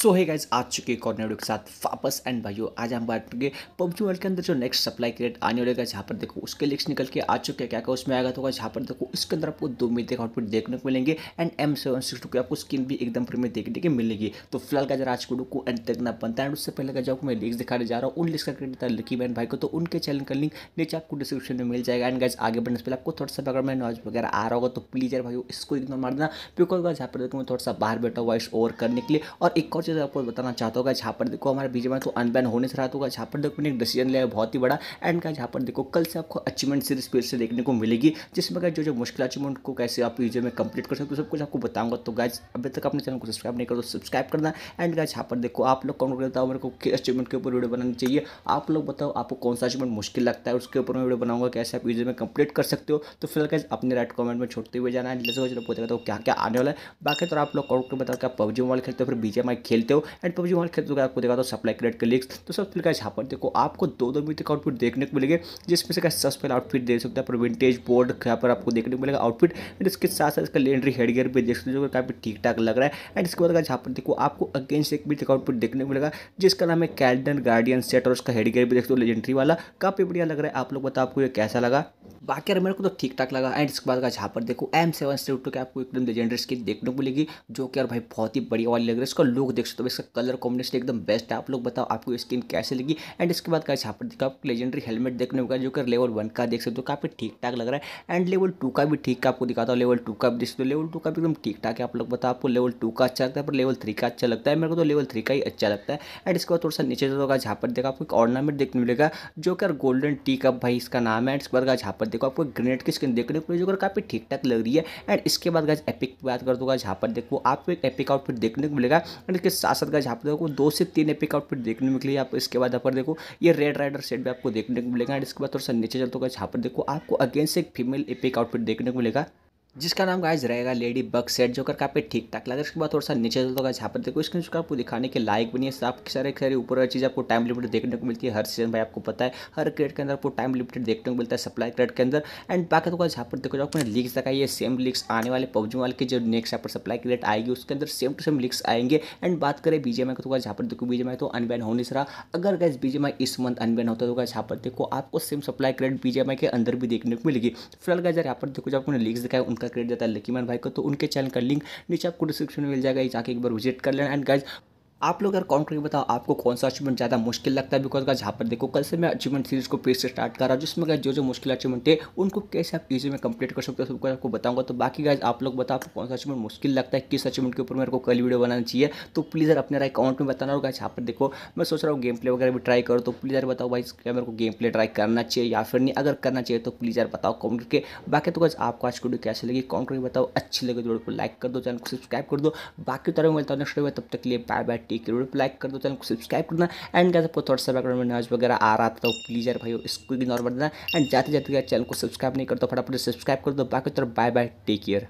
सो है गाइज आ चुके कॉर्नेडो के साथ वापस एंड भाइयों आज हम बात करेंगे पबजी वर्ल्ड के अंदर जो नेक्स्ट सप्लाई क्रिएट आने वाले जहाँ पर देखो उसके लिस्ट निकल के आ चुके हैं क्या क्या उसमें आएगा तो जहाँ पर देखो इसके अंदर आपको दो मिलते आउटपुट देखने को मिलेंगे and M seven six two की आपको स्किन भी एकदम फ्री में देखने की मिलेगी तो फिलहाल गाजर आज को को एंड देखना बनता है उससे पहले जो मैं लिख्स दिखाने जा रहा हूँ उन लिस्ट का क्रिएट था लकी बहन भाई को तो उनके चैनल का लिंक नीचे आपको डिस्क्रिप्शन में मिल जाएगा एंड गाइज आगे बढ़ने से पहले आपको थोड़ा सा अगर मैं नॉलेज वगैरह आ रहा होगा तो प्लीज़ यार भाई इसको इग्नोर मार देना बिकॉज जहाँ पर देखो मैं थोड़ा सा बाहर बैठा वॉइस ओवर करने के लिए और एक और से आपको बताना चाहता होगा यहाँ देखो हमारे बीच में तो अनबैन होने से रहा होगा यहाँ देखो मैंने एक डिसीजन लिया है बहुत ही बड़ा एंड का यहाँ देखो कल से आपको अचीवमेंट सीरीज फिर से देखने को मिलेगी जिसमें जो जो मुश्किल अचीवमेंट को कैसे आप यूजर में कंप्लीट कर सकते हो सब कुछ आपको बताऊंगा तो गाइज अभी तक अपने चैनल को सब्सक्राइब नहीं करो तो सब्सक्राइब करना एंड गाइज यहाँ देखो आप लोग कौन करता हूँ मेरे को किस अचीवमेंट के ऊपर वीडियो बनानी चाहिए आप लोग बताओ आपको कौन सा अचीवमेंट मुश्किल लगता है उसके ऊपर मैं वीडियो बनाऊंगा कैसे आप यूजर में कंप्लीट कर सकते हो तो फिर गाइज अपने राइट कॉमेंट में छोड़ते हुए जाना है जैसे पूछा तो क्या क्या आने वाला है बाकी तो आप लोग कौन बताओ क्या पबजी मोबाइल खेलते हो फिर बीजेम खेल खेलते हो एंड पबजी मोबाइल खेलते हो आपको देखा तो सप्लाई क्रेड के लिंक्स तो सब फिर तो यहाँ पर देखो आपको दो दो मिनट का आउटफिट देखने को मिलेगा जिसमें से सबसे पहले आउटफिट देख सकते हैं पर विंटेज बोर्ड यहाँ पर आपको देखने को मिलेगा आउटफिट एंड इसके साथ साथ इसका लेंड्री हेडगेयर भी देख सकते हो काफ़ी ठीक ठाक लग रहा है एंड इसके बाद यहाँ पर देखो आपको अगेंस्ट एक मिनट तक आउटफिट देखने को मिलेगा जिसका नाम है कैल्डन गार्डियन सेट और उसका हेडगेयर भी देख सकते हो लेजेंड्री वाला काफ़ी बढ़िया लग रहा है आप लोग बताओ आपको ये कैसा लगा बाकी मेरे को तो ठीक ठाक लगा एंड इसके बाद यहाँ पर देखो एम सेवन से उठ के आपको एकदम लेजेंडरी स्किन देखने को मिलेगी जो कि यार भाई बहुत ही बढ़िया वाली लग रही है इसका लुक देख सकते हो तो इसका कलर कॉम्बिनेशन एकदम बेस्ट है आप लोग बताओ आपको स्किन कैसे लगी एंड इसके बाद कैसे यहाँ पर देखो आपको लेजेंडरी हेलमेट देखने का जो कि लेवल वन का देख सकते हो काफ़ी ठीक ठाक लग रहा है एंड लेवल टू का भी ठीक आपको दिखाता हूँ लेवल टू का भी देख सकते हो लेवल टू का भी एकदम ठीक ठाक है आप लोग बताओ आपको लेवल टू का अच्छा लगता है पर लेवल थ्री का अच्छा लगता है मेरे को तो लेवल थ्री का ही अच्छा लगता है एंड इसके बाद थोड़ा सा नीचे जाता होगा यहाँ पर देखो आपको एक ऑर्नामेंट देखने मिलेगा जो कि गोल्डन टी कप भाई इसका नाम है एंड इसके बाद गाइस यहाँ पर देखो आपको ग्रेनेड की स्किन देखने को जो काफ़ी ठीक ठाक लग रही है एंड इसके बाद एपिक की बात कर दूंगा यहाँ पर देखो आपको एक एपिक आउटफिट देखने को मिलेगा एंड इसके साथ साथ गाइज आप देखो दो से तीन एपिक आउटफिट देखने मिलेगी आपको इसके बाद यहाँ पर देखो ये रेड राइडर सेट भी आपको देखने को मिलेगा एंड इसके बाद थोड़ा सा नीचे चलते हो गाइज यहाँ पर देखो आपको अगेंस्ट एक फीमेल एपिक आउटफिट देखने को मिलेगा जिसका नाम गाइज रहेगा लेडी बग सेट जो कर काफ़ी ठीक ठाक लगा इसके बाद थोड़ा सा नीचे चलता तो होगा यहाँ पर देखो इसके नीचे आपको दिखाने के लायक बनी है आपके सारे सारी ऊपर चीज़ आपको टाइम लिमिटेड देखने को मिलती है हर सीजन भाई आपको पता है हर क्रेड के अंदर आपको टाइम लिमिटेड देखने को मिलता है सप्लाई क्रेड के अंदर एंड बाकी तो यहाँ पर देखो जो आपने लीक्स दिखाई है सेम लीक्स आने वाले पबजी वाले की जो नेक्स्ट यहाँ पर सप्लाई क्रेड आएगी उसके अंदर सेम टू सेम लीक्स आएंगे एंड बात करें बीजेएमआई का तो यहाँ पर देखो बीजेएमआई तो अनबैन हो नहीं सरा अगर गाइज बीजेएमआई इस मंथ अनबैन होता होगा तो यहाँ पर देखो आपको सेम सप्लाई क्रेड बीजेएमआई के अंदर भी देखने को मिलेगी फिलहाल गाइज यहाँ पर देखो जो आपने लीक्स दिखाई उनका क्रेडिट जाता है लकीमान भाई को तो उनके चैनल का लिंक नीचे आपको डिस्क्रिप्शन में मिल जाएगा जाके एक बार विजिट कर लेना एंड गाइज आप लोग अगर कॉमेंट करके बताओ आपको कौन सा अचीवमेंट ज़्यादा मुश्किल लगता है बिकॉज जहाँ पर देखो कल से मैं अचीवमेंट सीरीज को पेज से स्टार्ट कर रहा हूँ जिसमें जो जो मुश्किल अचीवमेंट है उनको कैसे आप ईजी में कंप्लीट कर सकते हो सबको आपको बताऊंगा तो बाकी गाइज आप लोग बताओ आपको कौन सा अचीवमेंट मुश्किल लगता है किस अचीवमेंट के ऊपर मेरे को कल वीडियो बनाना चाहिए तो प्लीज़ यार अपने राय कमेंट में बताना होगा जहाँ पर देखो मैं सोच रहा हूँ गेम प्ले वगैरह भी ट्राई करो तो प्लीज़ यार बताओ भाई क्या मेरे को गेम प्ले ट्राई करना चाहिए या फिर नहीं अगर करना चाहिए तो प्लीज़ यार बताओ कॉमेंट करके बाकी तो गाइज आपको आज वीडियो कैसे लगी कॉमेंट करके बताओ अच्छी लगे तो वीडियो को लाइक कर दो चैनल को सब्सक्राइब कर दो बाकी तरह तो मिलता हूँ नेक्स्ट वीडियो तब तक लिए बाय बाय टेक करोड़ पर लाइक कर दो चैनल को सब्सक्राइब कर देना एंड क्या आपको थोड़ा सा बैकग्राउंड में नॉज वगैरह आ रहा था तो प्लीज़ यार भाई इसको इग्नोर कर देना एंड जाते जाते चैनल को सब्सक्राइब नहीं करता फटाफट सब्सक्राइब कर दो बाकी तरफ बाय बाय टेक केयर